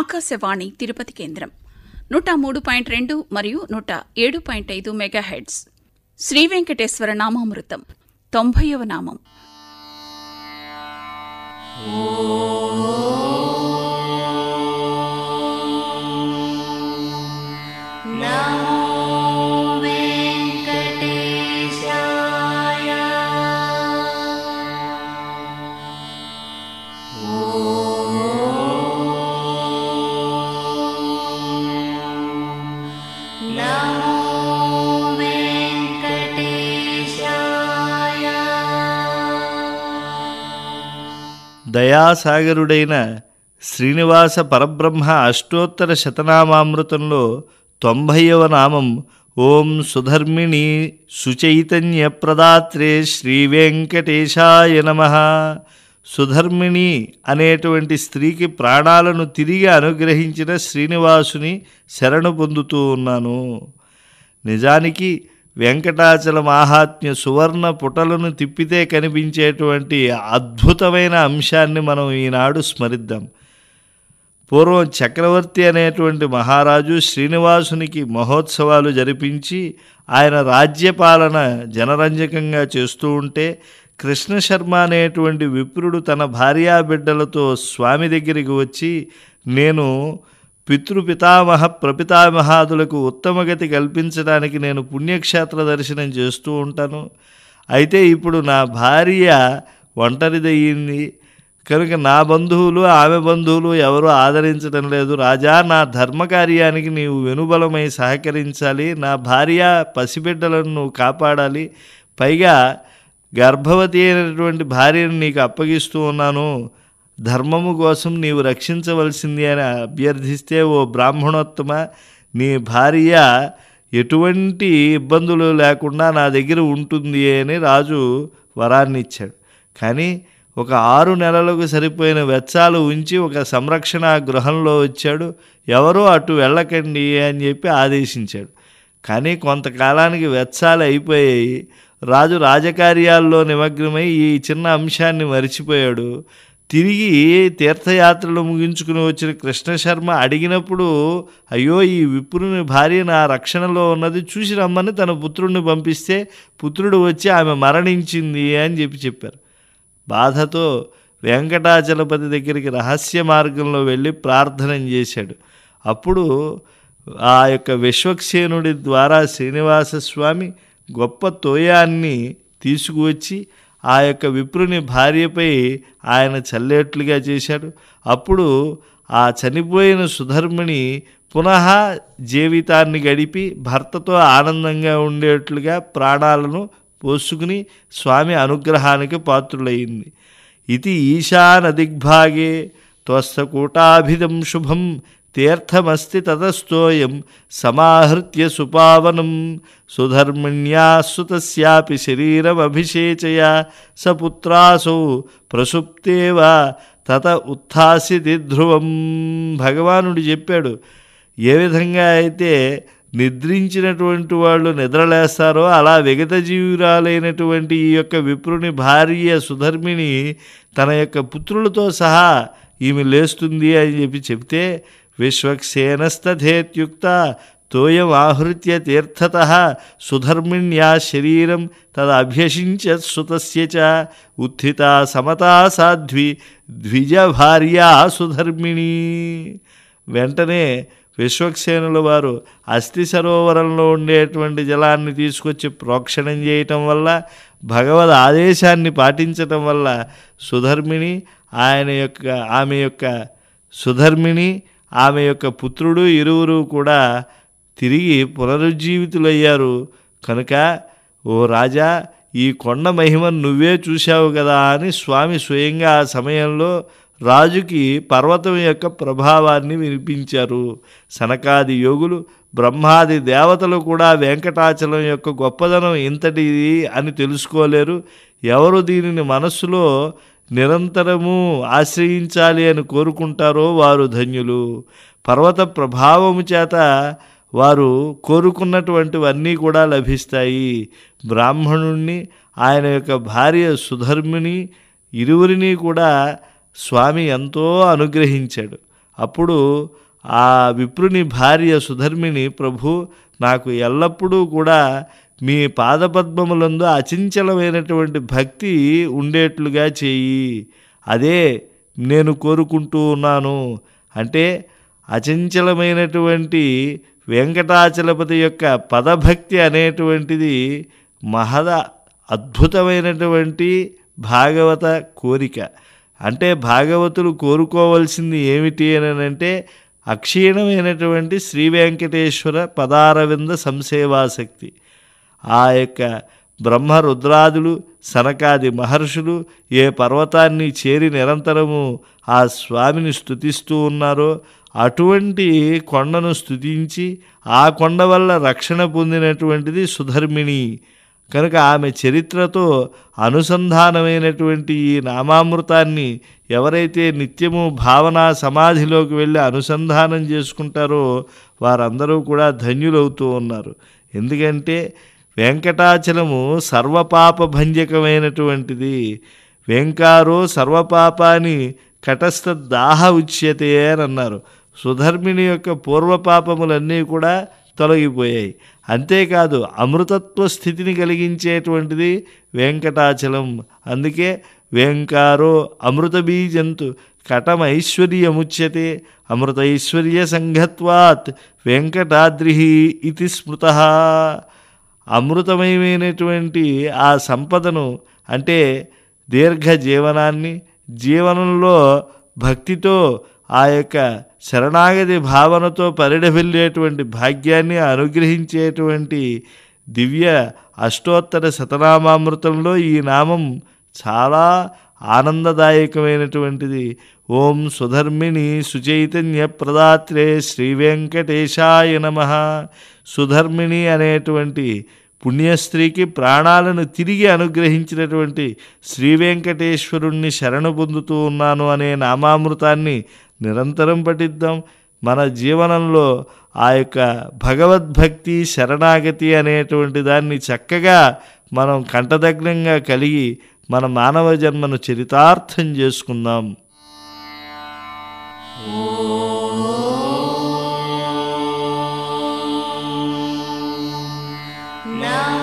ఆకాశవాణి తిరుపతి కేంద్రం నూట మూడు పాయింట్ రెండు మరియు నూట ఏడు పాయింట్ ఐదు మెగాహెడ్స్ శ్రీ వెంకటేశ్వర నామామృతం తొంభైవ నామం దయాసాగరుడైన శ్రీనివాస పరబ్రహ్మ అష్టోత్తర శతనామామృతంలో తొంభైవ నామం ఓం సుధర్మిణి సుచైతన్య ప్రదాత్రే శ్రీ వెంకటేశాయ నమ సుధర్మిణి అనేటువంటి స్త్రీకి ప్రాణాలను తిరిగి అనుగ్రహించిన శ్రీనివాసుని శరణు పొందుతూ ఉన్నాను నిజానికి వెంకటాచల మాహాత్మ్య సువర్ణ పుటలను తిప్పితే కనిపించేటువంటి అద్భుతమైన అంశాన్ని మనం ఈనాడు స్మరిద్దాం పూర్వం చక్రవర్తి అనేటువంటి మహారాజు శ్రీనివాసునికి మహోత్సవాలు జరిపించి ఆయన రాజ్యపాలన జనరంజకంగా చేస్తూ ఉంటే కృష్ణశర్మ అనేటువంటి విప్రుడు తన భార్యాబిడ్డలతో స్వామి దగ్గరికి వచ్చి నేను పితృపితామహ ప్రపితామహాదులకు ఉత్తమగతి కల్పించడానికి నేను పుణ్యక్షేత్ర దర్శనం చేస్తూ ఉంటాను అయితే ఇప్పుడు నా భార్య ఒంటరిదయ్యింది కనుక నా బంధువులు ఆమె బంధువులు ఎవరూ ఆదరించడం లేదు రాజా నా ధర్మకార్యానికి నీవు వెనుబలమై సహకరించాలి నా భార్య పసిబిడ్డలను కాపాడాలి పైగా గర్భవతి అయినటువంటి భార్యను నీకు అప్పగిస్తూ ఉన్నాను ధర్మము కోసం నీవు రక్షించవలసింది అని అభ్యర్థిస్తే ఓ బ్రాహ్మణోత్తమ నీ భార్య ఎటువంటి ఇబ్బందులు లేకుండా నా దగ్గర ఉంటుంది అని రాజు వరాన్ని ఇచ్చాడు కానీ ఒక ఆరు నెలలకు సరిపోయిన వెచ్చాలు ఉంచి ఒక సంరక్షణ గృహంలో వచ్చాడు ఎవరో అటు వెళ్ళకండి అని చెప్పి ఆదేశించాడు కానీ కొంతకాలానికి వెచ్చాలు అయిపోయాయి రాజు రాజకార్యాల్లో నిమగ్నమై ఈ చిన్న అంశాన్ని మరిచిపోయాడు తిరిగి తీర్థయాత్రలు ముగించుకుని వచ్చిన కృష్ణశర్మ అడిగినప్పుడు అయ్యో ఈ విప్రుని భార్య నా రక్షణలో ఉన్నది చూసి రమ్మని తన పుత్రుడిని పంపిస్తే పుత్రుడు వచ్చి ఆమె మరణించింది అని చెప్పి చెప్పారు బాధతో వెంకటాచలపతి దగ్గరికి రహస్య మార్గంలో వెళ్ళి ప్రార్థన చేశాడు అప్పుడు ఆ యొక్క విశ్వక్సేనుడి ద్వారా శ్రీనివాస స్వామి గొప్ప తోయాన్ని తీసుకువచ్చి ఆ యొక్క విప్రుని భార్యపై ఆయన చల్లేట్లుగా చేశాడు అప్పుడు ఆ చనిపోయిన సుధర్మిణి పునః జీవితాన్ని గడిపి భర్తతో ఆనందంగా ఉండేట్లుగా ప్రాణాలను పోసుకుని స్వామి అనుగ్రహానికి పాత్రులయ్యింది ఇది ఈశానదిగ్భాగే త్వస్థకూటాభిదం శుభం తీర్థమస్తి తతస్తోయం సమాహృత్య సుపావనం సుధర్మిణ్యా సుతస్యాపి శరీరమభిషేచయ సపుత్రాసౌ ప్రసుప్తేవ తత ఉత్థాసితి ధ్రువం భగవానుడు చెప్పాడు ఏ విధంగా అయితే నిద్రించినటువంటి వాళ్ళు నిద్రలేస్తారో అలా విగత జీవురాలైనటువంటి ఈ యొక్క విప్రుని భార్య సుధర్మిణి తన యొక్క పుత్రులతో సహా ఈమె లేస్తుంది అని చెప్పి చెప్తే విశ్వక్సేనస్తేత్యుక్త తోయమాహృత్య తీర్థత సుధర్మిణ్యా శరీరం తదభ్యషించత్సుతస్య చ ఉత్థితా సమతా సాధ్వి ద్విజ భార్యా సుధర్మిణి వెంటనే విశ్వక్సేనుల వారు అస్థి సరోవరంలో ఉండేటువంటి జలాన్ని తీసుకొచ్చి ప్రోక్షణం చేయటం వల్ల భగవద్ ఆదేశాన్ని పాటించటం వల్ల సుధర్మిణి ఆయన యొక్క ఆమె యొక్క సుధర్మిణి ఆమె యొక్క పుత్రుడు ఇరువురు కూడా తిరిగి పునరుజ్జీవితులయ్యారు కనుక ఓ రాజా ఈ కొండ మహిమను నువ్వే చూశావు కదా అని స్వామి స్వయంగా ఆ సమయంలో రాజుకి పర్వతం యొక్క ప్రభావాన్ని వినిపించారు సనకాది యోగులు బ్రహ్మాది దేవతలు కూడా వెంకటాచలం యొక్క గొప్పదనం ఇంతటిది అని తెలుసుకోలేరు ఎవరు దీనిని మనస్సులో నిరంతరము ఆశ్రయించాలి అని కోరుకుంటారో వారు ధన్యులు పర్వత ప్రభావము చేత వారు కోరుకున్నటువంటివన్నీ కూడా లభిస్తాయి బ్రాహ్మణుణ్ణి ఆయన యొక్క భార్య సుధర్మిని ఇరువురిని కూడా స్వామి ఎంతో అనుగ్రహించాడు అప్పుడు ఆ విప్రుని భార్య సుధర్మిని ప్రభు నాకు ఎల్లప్పుడూ కూడా మీ పాదపద్మములందు అచంచలమైనటువంటి భక్తి ఉండేట్లుగా చేయి అదే నేను కోరుకుంటూ ఉన్నాను అంటే అచంచలమైనటువంటి వెంకటాచలపతి యొక్క పదభక్తి అనేటువంటిది మహద అద్భుతమైనటువంటి భాగవత కోరిక అంటే భాగవతులు కోరుకోవాల్సింది ఏమిటి అని అంటే అక్షీణమైనటువంటి శ్రీ వెంకటేశ్వర పదారవింద సంసేవాసక్తి ఆ యొక్క బ్రహ్మరుద్రాదులు సనకాది మహర్షులు ఏ పర్వతాన్ని చేరి నిరంతరము ఆ స్వామిని స్థుతిస్తూ ఉన్నారో అటువంటి కొండను స్థుతించి ఆ కొండ వల్ల రక్షణ పొందినటువంటిది సుధర్మిణి కనుక ఆమె చరిత్రతో అనుసంధానమైనటువంటి ఈ నామామృతాన్ని ఎవరైతే నిత్యము భావన సమాధిలోకి వెళ్ళి అనుసంధానం చేసుకుంటారో వారందరూ కూడా ధన్యులవుతూ ఉన్నారు ఎందుకంటే వెంకటాచలము సర్వపాపభంజకమైనటువంటిది వెంకారో సర్వపాపాన్ని కటస్థ దాహ ఉచ్యతే అని అన్నారు సుధర్మిణి యొక్క పూర్వపాపములన్నీ కూడా తొలగిపోయాయి అంతేకాదు అమృతత్వ స్థితిని కలిగించేటువంటిది వెంకటాచలం అందుకే వెంకారో అమృతబీజంతు కటమైశ్వర్యముచ్యతే అమృతైశ్వర్య సంఘత్వాత్ వెంకటాద్రి ఇది స్మృత అమృతమయమైనటువంటి ఆ సంపదను అంటే దీర్ఘ జీవనాన్ని జీవనంలో భక్తితో ఆ యొక్క శరణాగతి భావనతో పరిడవెళ్ళేటువంటి భాగ్యాన్ని అనుగ్రహించేటువంటి దివ్య అష్టోత్తర శతనామామృతంలో ఈ నామం చాలా ఆనందదాయకమైనటువంటిది ఓం సుధర్మిణి సుచైతన్య ప్రదాత్రే శ్రీ వెంకటేశాయ నమ సుధర్మిణి అనేటువంటి పుణ్యస్త్రీకి ప్రాణాలను తిరిగి అనుగ్రహించినటువంటి శ్రీ వెంకటేశ్వరుణ్ణి శరణు పొందుతూ ఉన్నాను అనే నామామృతాన్ని నిరంతరం పఠిద్దాం మన జీవనంలో ఆ యొక్క భగవద్భక్తి శరణాగతి అనేటువంటి దాన్ని చక్కగా మనం కంటదగ్నంగా కలిగి మన మానవ జన్మను చరితార్థం చేసుకుందాం Now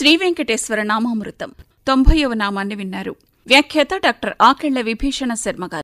శ్రీ వెంకటేశ్వర నామామృతం తొంభైవ నామాన్ని విన్నారు వ్యాఖ్యాత డాక్టర్ ఆకెళ్ల విభీషణ శర్మ గారు